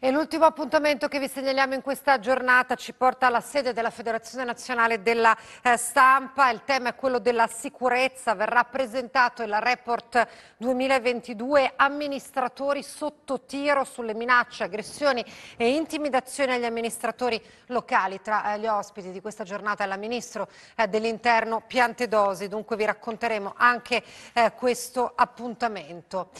E l'ultimo appuntamento che vi segnaliamo in questa giornata ci porta alla sede della Federazione Nazionale della eh, Stampa. Il tema è quello della sicurezza. Verrà presentato il report 2022 amministratori sotto tiro sulle minacce, aggressioni e intimidazioni agli amministratori locali. Tra eh, gli ospiti di questa giornata è la Ministro eh, dell'Interno Piantedosi. Dunque vi racconteremo anche questo appuntamento.